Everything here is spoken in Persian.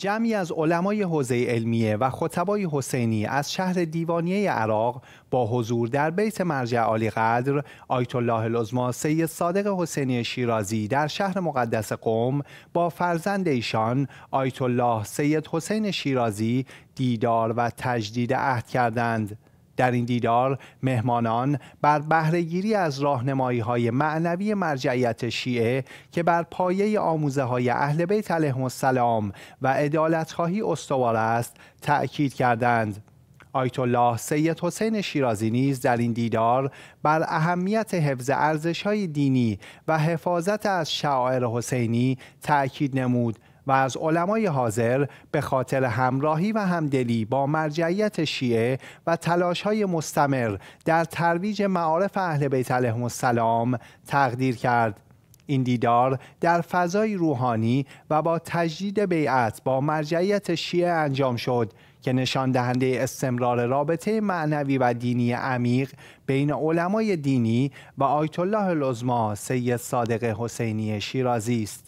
جمعی از علمای حوزه علمیه و خطبای حسینی از شهر دیوانیه عراق با حضور در بیت مرجع عالی قدر آیت الله العظما سید صادق حسینی شیرازی در شهر مقدس قوم با فرزند ایشان آیت الله سید حسین شیرازی دیدار و تجدید عهد کردند در این دیدار مهمانان بر بهرهگیری از راهنمایی های معنوی مرجعیت شیعه که بر پایه آموزه های اهل بیت علیهم السلام و خواهی استوار است تأکید کردند آیت الله سید حسین شیرازی نیز در این دیدار بر اهمیت حفظ های دینی و حفاظت از شعائر حسینی تأکید نمود و از علمای حاضر به خاطر همراهی و همدلی با مرجعیت شیعه و تلاش های مستمر در ترویج معارف اهل بیت علیهم السلام تقدیر کرد. این دیدار در فضای روحانی و با تجدید بیعت با مرجعیت شیعه انجام شد که نشان دهنده استمرار رابطه معنوی و دینی عمیق بین علمای دینی و آیت الله العظما سید صادق حسینی شیرازی است